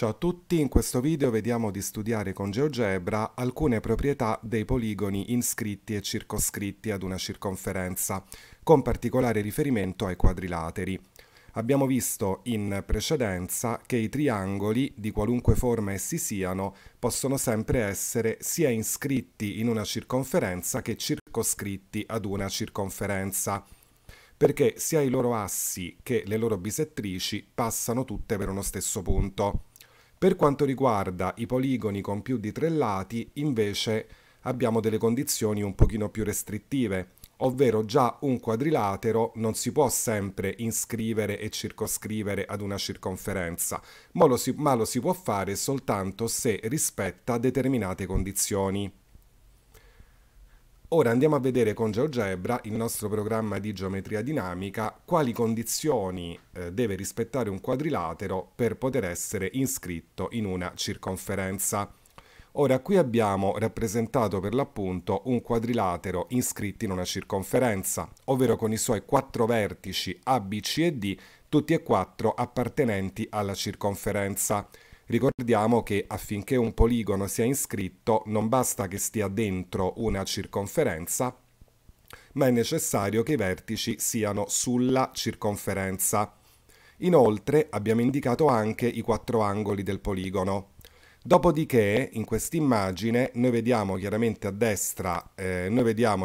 Ciao a tutti, in questo video vediamo di studiare con GeoGebra alcune proprietà dei poligoni inscritti e circoscritti ad una circonferenza, con particolare riferimento ai quadrilateri. Abbiamo visto in precedenza che i triangoli, di qualunque forma essi siano, possono sempre essere sia inscritti in una circonferenza che circoscritti ad una circonferenza perché sia i loro assi che le loro bisettrici passano tutte per uno stesso punto. Per quanto riguarda i poligoni con più di tre lati, invece, abbiamo delle condizioni un pochino più restrittive, ovvero già un quadrilatero non si può sempre iscrivere e circoscrivere ad una circonferenza, ma lo si, ma lo si può fare soltanto se rispetta determinate condizioni. Ora andiamo a vedere con GeoGebra, il nostro programma di geometria dinamica, quali condizioni eh, deve rispettare un quadrilatero per poter essere iscritto in una circonferenza. Ora qui abbiamo rappresentato per l'appunto un quadrilatero iscritto in una circonferenza, ovvero con i suoi quattro vertici A, B, C e D, tutti e quattro appartenenti alla circonferenza. Ricordiamo che affinché un poligono sia iscritto non basta che stia dentro una circonferenza, ma è necessario che i vertici siano sulla circonferenza. Inoltre abbiamo indicato anche i quattro angoli del poligono. Dopodiché in quest'immagine noi, eh, noi vediamo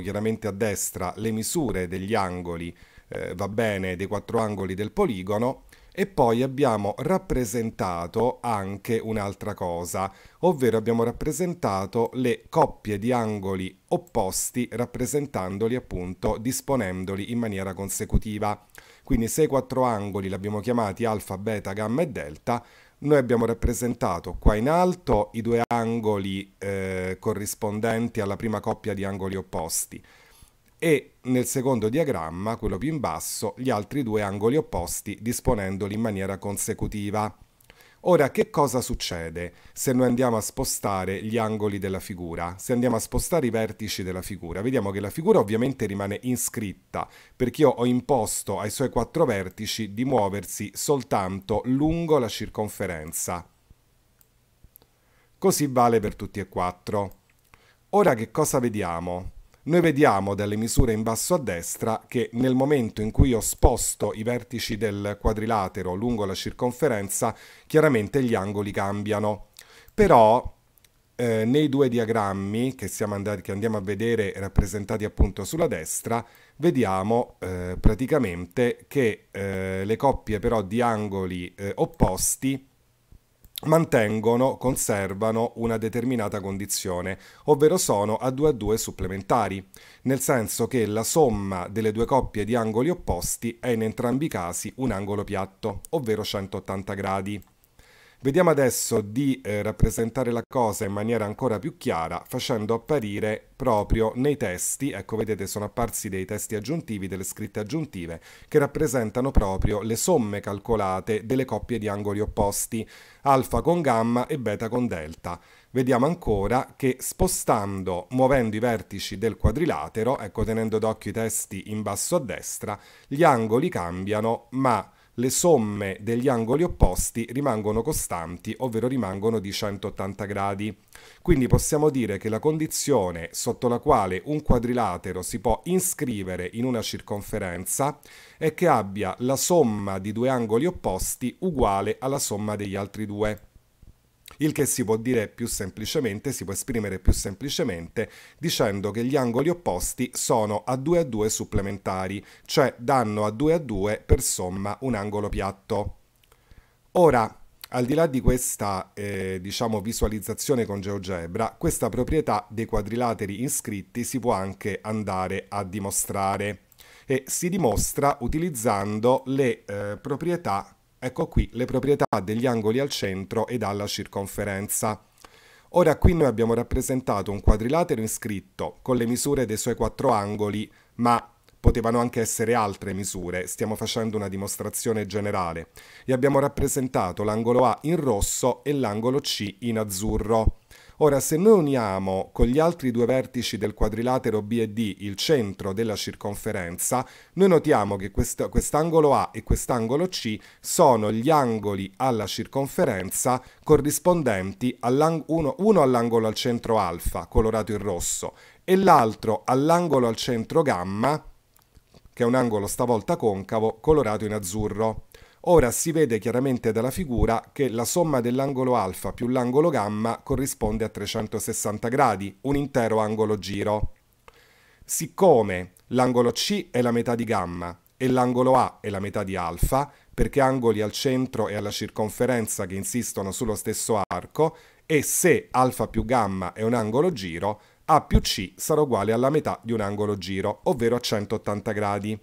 chiaramente a destra le misure degli angoli, eh, va bene, dei quattro angoli del poligono e poi abbiamo rappresentato anche un'altra cosa, ovvero abbiamo rappresentato le coppie di angoli opposti rappresentandoli appunto disponendoli in maniera consecutiva. Quindi se i quattro angoli li abbiamo chiamati alfa, beta, gamma e delta, noi abbiamo rappresentato qua in alto i due angoli eh, corrispondenti alla prima coppia di angoli opposti e nel secondo diagramma, quello più in basso, gli altri due angoli opposti disponendoli in maniera consecutiva. Ora, che cosa succede se noi andiamo a spostare gli angoli della figura? Se andiamo a spostare i vertici della figura? Vediamo che la figura ovviamente rimane iscritta, perché io ho imposto ai suoi quattro vertici di muoversi soltanto lungo la circonferenza. Così vale per tutti e quattro. Ora che cosa vediamo? noi vediamo dalle misure in basso a destra che nel momento in cui io sposto i vertici del quadrilatero lungo la circonferenza, chiaramente gli angoli cambiano. Però eh, nei due diagrammi che, andati, che, andiamo a vedere rappresentati appunto sulla destra, vediamo eh, praticamente che eh, le coppie però di angoli eh, opposti mantengono, conservano una determinata condizione, ovvero sono a 2 a 2 supplementari, nel senso che la somma delle due coppie di angoli opposti è in entrambi i casi un angolo piatto, ovvero 180 gradi. Vediamo adesso di eh, rappresentare la cosa in maniera ancora più chiara facendo apparire proprio nei testi, ecco vedete sono apparsi dei testi aggiuntivi, delle scritte aggiuntive che rappresentano proprio le somme calcolate delle coppie di angoli opposti, alfa con gamma e beta con delta. Vediamo ancora che spostando, muovendo i vertici del quadrilatero, ecco tenendo d'occhio i testi in basso a destra, gli angoli cambiano ma le somme degli angoli opposti rimangono costanti, ovvero rimangono di 180 gradi. Quindi possiamo dire che la condizione sotto la quale un quadrilatero si può inscrivere in una circonferenza è che abbia la somma di due angoli opposti uguale alla somma degli altri due il che si può dire più semplicemente, si può esprimere più semplicemente dicendo che gli angoli opposti sono a 2 a 2 supplementari, cioè danno a 2 a 2 per somma un angolo piatto. Ora, al di là di questa eh, diciamo, visualizzazione con GeoGebra, questa proprietà dei quadrilateri iscritti si può anche andare a dimostrare e si dimostra utilizzando le eh, proprietà Ecco qui le proprietà degli angoli al centro ed alla circonferenza. Ora qui noi abbiamo rappresentato un quadrilatero inscritto con le misure dei suoi quattro angoli, ma potevano anche essere altre misure, stiamo facendo una dimostrazione generale, e abbiamo rappresentato l'angolo A in rosso e l'angolo C in azzurro. Ora, se noi uniamo con gli altri due vertici del quadrilatero B e D il centro della circonferenza, noi notiamo che quest'angolo A e quest'angolo C sono gli angoli alla circonferenza corrispondenti uno, uno all'angolo al centro alfa, colorato in rosso, e l'altro all'angolo al centro gamma, che è un angolo stavolta concavo, colorato in azzurro. Ora si vede chiaramente dalla figura che la somma dell'angolo alfa più l'angolo gamma corrisponde a 360 gradi, un intero angolo giro. Siccome l'angolo C è la metà di gamma e l'angolo A è la metà di alfa, perché angoli al centro e alla circonferenza che insistono sullo stesso arco, e se alfa più gamma è un angolo giro, A più C sarà uguale alla metà di un angolo giro, ovvero a 180 gradi.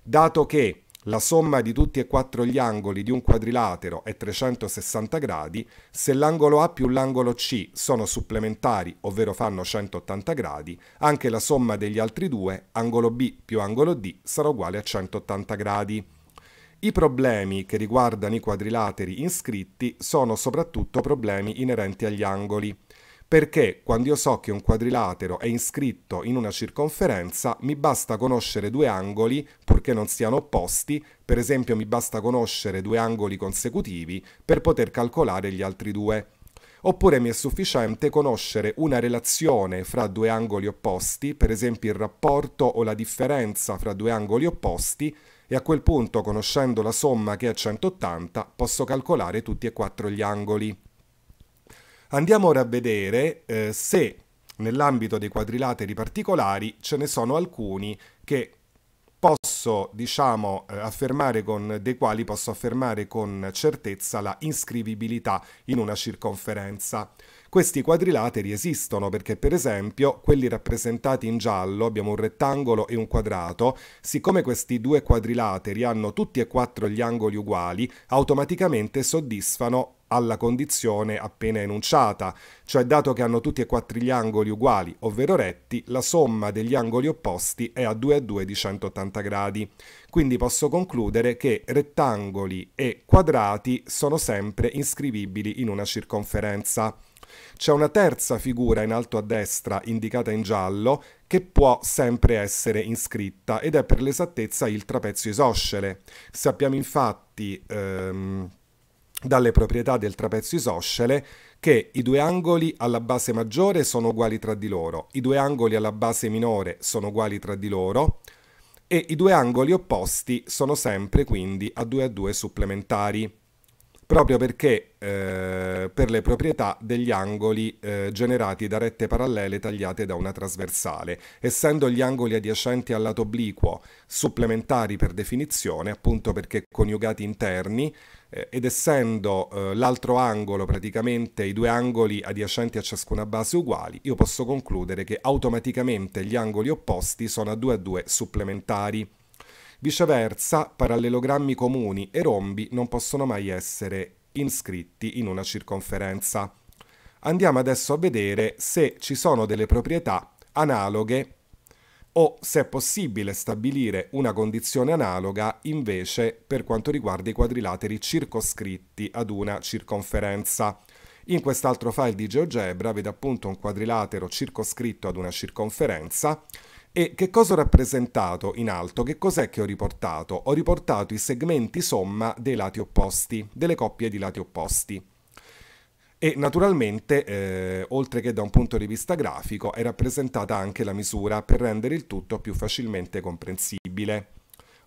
Dato che la somma di tutti e quattro gli angoli di un quadrilatero è 360 gradi se l'angolo A più l'angolo C sono supplementari, ovvero fanno 180 gradi, anche la somma degli altri due, angolo B più angolo D, sarà uguale a 180 gradi. I problemi che riguardano i quadrilateri inscritti sono soprattutto problemi inerenti agli angoli perché quando io so che un quadrilatero è iscritto in una circonferenza, mi basta conoscere due angoli, purché non siano opposti, per esempio mi basta conoscere due angoli consecutivi per poter calcolare gli altri due. Oppure mi è sufficiente conoscere una relazione fra due angoli opposti, per esempio il rapporto o la differenza fra due angoli opposti, e a quel punto, conoscendo la somma che è 180, posso calcolare tutti e quattro gli angoli. Andiamo ora a vedere eh, se nell'ambito dei quadrilateri particolari ce ne sono alcuni che posso diciamo eh, affermare con dei quali posso affermare con certezza la inscrivibilità in una circonferenza. Questi quadrilateri esistono perché per esempio quelli rappresentati in giallo, abbiamo un rettangolo e un quadrato, siccome questi due quadrilateri hanno tutti e quattro gli angoli uguali, automaticamente soddisfano alla condizione appena enunciata, cioè dato che hanno tutti e quattro gli angoli uguali, ovvero retti, la somma degli angoli opposti è a 2 a 2 di 180 gradi. Quindi posso concludere che rettangoli e quadrati sono sempre iscrivibili in una circonferenza. C'è una terza figura in alto a destra, indicata in giallo, che può sempre essere inscritta ed è per l'esattezza il trapezio isoscele. Sappiamo infatti ehm, dalle proprietà del trapezio isoscele che i due angoli alla base maggiore sono uguali tra di loro, i due angoli alla base minore sono uguali tra di loro, e i due angoli opposti sono sempre quindi a 2 a 2 supplementari proprio perché eh, per le proprietà degli angoli eh, generati da rette parallele tagliate da una trasversale, essendo gli angoli adiacenti al lato obliquo supplementari per definizione, appunto perché coniugati interni, eh, ed essendo eh, l'altro angolo praticamente i due angoli adiacenti a ciascuna base uguali, io posso concludere che automaticamente gli angoli opposti sono a 2 a 2 supplementari. Viceversa, parallelogrammi comuni e rombi non possono mai essere inscritti in una circonferenza. Andiamo adesso a vedere se ci sono delle proprietà analoghe o se è possibile stabilire una condizione analoga invece per quanto riguarda i quadrilateri circoscritti ad una circonferenza. In quest'altro file di GeoGebra vedo appunto un quadrilatero circoscritto ad una circonferenza e che cosa ho rappresentato in alto? Che cos'è che ho riportato? Ho riportato i segmenti somma dei lati opposti, delle coppie di lati opposti. E naturalmente, eh, oltre che da un punto di vista grafico, è rappresentata anche la misura per rendere il tutto più facilmente comprensibile.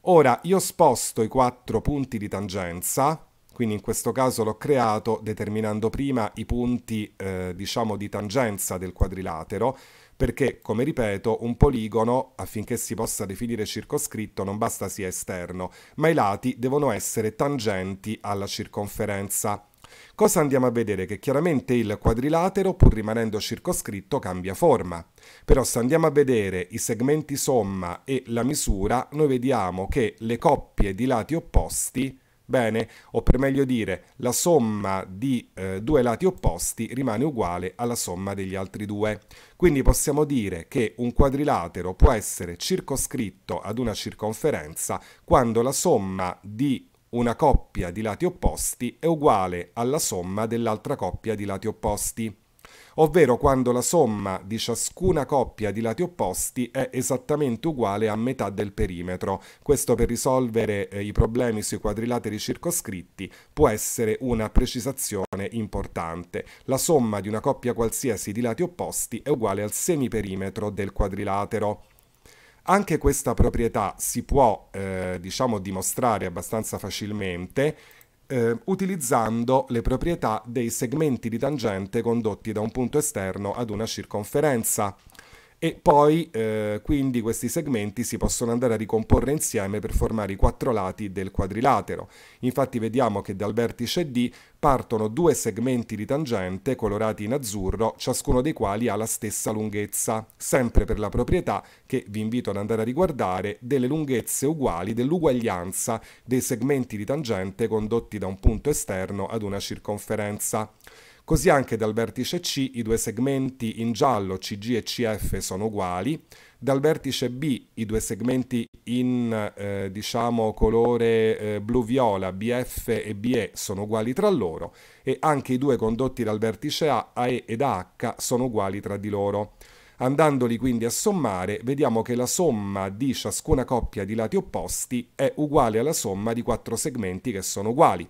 Ora, io sposto i quattro punti di tangenza, quindi in questo caso l'ho creato determinando prima i punti, eh, diciamo, di tangenza del quadrilatero, perché, come ripeto, un poligono, affinché si possa definire circoscritto, non basta sia esterno, ma i lati devono essere tangenti alla circonferenza. Cosa andiamo a vedere? Che chiaramente il quadrilatero, pur rimanendo circoscritto, cambia forma. Però se andiamo a vedere i segmenti somma e la misura, noi vediamo che le coppie di lati opposti Bene, o per meglio dire, la somma di eh, due lati opposti rimane uguale alla somma degli altri due. Quindi possiamo dire che un quadrilatero può essere circoscritto ad una circonferenza quando la somma di una coppia di lati opposti è uguale alla somma dell'altra coppia di lati opposti ovvero quando la somma di ciascuna coppia di lati opposti è esattamente uguale a metà del perimetro. Questo per risolvere eh, i problemi sui quadrilateri circoscritti può essere una precisazione importante. La somma di una coppia qualsiasi di lati opposti è uguale al semiperimetro del quadrilatero. Anche questa proprietà si può, eh, diciamo, dimostrare abbastanza facilmente eh, utilizzando le proprietà dei segmenti di tangente condotti da un punto esterno ad una circonferenza e poi eh, quindi questi segmenti si possono andare a ricomporre insieme per formare i quattro lati del quadrilatero. Infatti vediamo che dal vertice D partono due segmenti di tangente colorati in azzurro, ciascuno dei quali ha la stessa lunghezza, sempre per la proprietà che vi invito ad andare a riguardare delle lunghezze uguali dell'uguaglianza dei segmenti di tangente condotti da un punto esterno ad una circonferenza. Così anche dal vertice C i due segmenti in giallo CG e CF sono uguali, dal vertice B i due segmenti in eh, diciamo colore eh, blu-viola BF e BE sono uguali tra loro e anche i due condotti dal vertice A, AE ed AH sono uguali tra di loro. Andandoli quindi a sommare, vediamo che la somma di ciascuna coppia di lati opposti è uguale alla somma di quattro segmenti che sono uguali.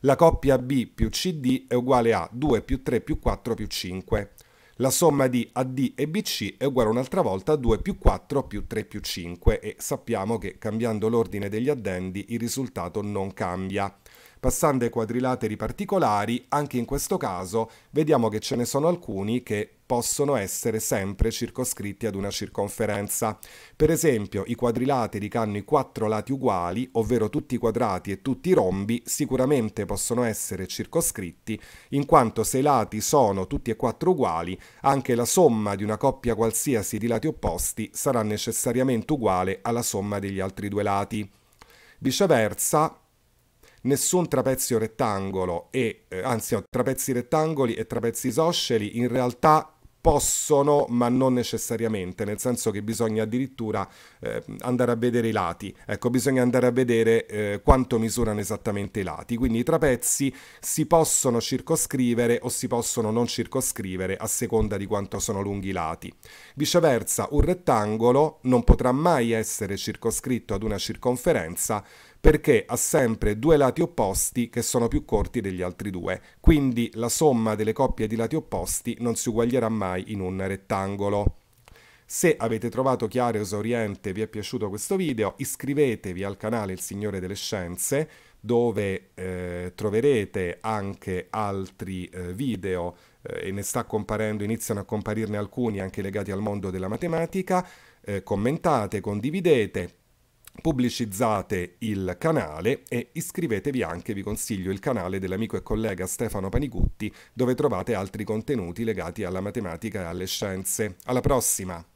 La coppia B più CD è uguale a 2 più 3 più 4 più 5. La somma di AD e BC è uguale un'altra volta a 2 più 4 più 3 più 5 e sappiamo che cambiando l'ordine degli addendi il risultato non cambia. Passando ai quadrilateri particolari, anche in questo caso vediamo che ce ne sono alcuni che possono essere sempre circoscritti ad una circonferenza. Per esempio, i quadrilateri che hanno i quattro lati uguali, ovvero tutti i quadrati e tutti i rombi, sicuramente possono essere circoscritti, in quanto se i lati sono tutti e quattro uguali, anche la somma di una coppia qualsiasi di lati opposti sarà necessariamente uguale alla somma degli altri due lati. Viceversa, nessun trapezio rettangolo e eh, anzi no, trapezzi rettangoli e trapezzi isosceli in realtà possono, ma non necessariamente, nel senso che bisogna addirittura eh, andare a vedere i lati, ecco, bisogna andare a vedere eh, quanto misurano esattamente i lati, quindi i trapezzi si possono circoscrivere o si possono non circoscrivere a seconda di quanto sono lunghi i lati. Viceversa, un rettangolo non potrà mai essere circoscritto ad una circonferenza perché ha sempre due lati opposti che sono più corti degli altri due, quindi la somma delle coppie di lati opposti non si uguaglierà mai in un rettangolo. Se avete trovato chiaro e esauriente e vi è piaciuto questo video, iscrivetevi al canale Il Signore delle Scienze, dove eh, troverete anche altri eh, video eh, e ne sta comparendo, iniziano a comparirne alcuni anche legati al mondo della matematica. Eh, commentate, condividete, pubblicizzate il canale e iscrivetevi anche, vi consiglio il canale dell'amico e collega Stefano Panicutti dove trovate altri contenuti legati alla matematica e alle scienze. Alla prossima!